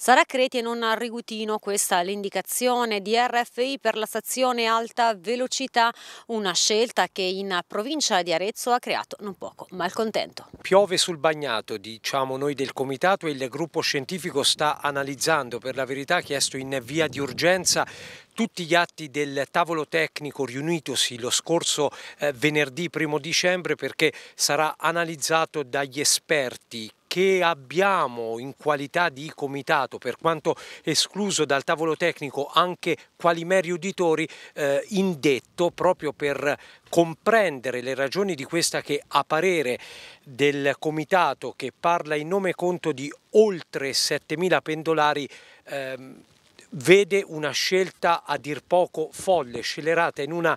Sarà Creti e non Arrigutino, questa l'indicazione di RFI per la stazione alta velocità, una scelta che in provincia di Arezzo ha creato non poco malcontento. Piove sul bagnato, diciamo noi del comitato e il gruppo scientifico sta analizzando, per la verità chiesto in via di urgenza tutti gli atti del tavolo tecnico riunitosi lo scorso eh, venerdì 1 dicembre perché sarà analizzato dagli esperti che abbiamo in qualità di comitato, per quanto escluso dal tavolo tecnico anche quali meri Uditori, eh, indetto proprio per comprendere le ragioni di questa che a parere del comitato che parla in nome e conto di oltre 7.000 pendolari ehm, vede una scelta a dir poco folle, scelerata in una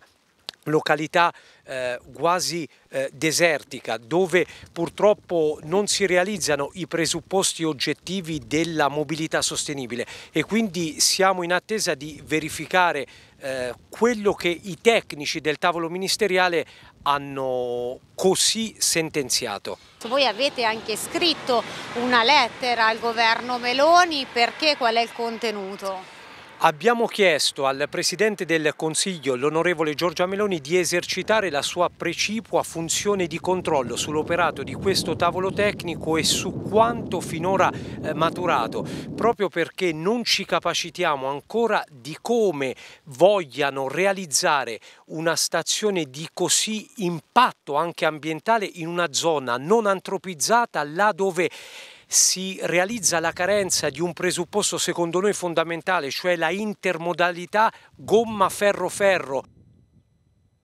località eh, quasi eh, desertica dove purtroppo non si realizzano i presupposti oggettivi della mobilità sostenibile e quindi siamo in attesa di verificare eh, quello che i tecnici del tavolo ministeriale hanno così sentenziato. Voi avete anche scritto una lettera al governo Meloni perché qual è il contenuto? Abbiamo chiesto al Presidente del Consiglio, l'onorevole Giorgia Meloni, di esercitare la sua precipua funzione di controllo sull'operato di questo tavolo tecnico e su quanto finora eh, maturato, proprio perché non ci capacitiamo ancora di come vogliano realizzare una stazione di così impatto anche ambientale in una zona non antropizzata, là dove si realizza la carenza di un presupposto secondo noi fondamentale, cioè la intermodalità gomma-ferro-ferro.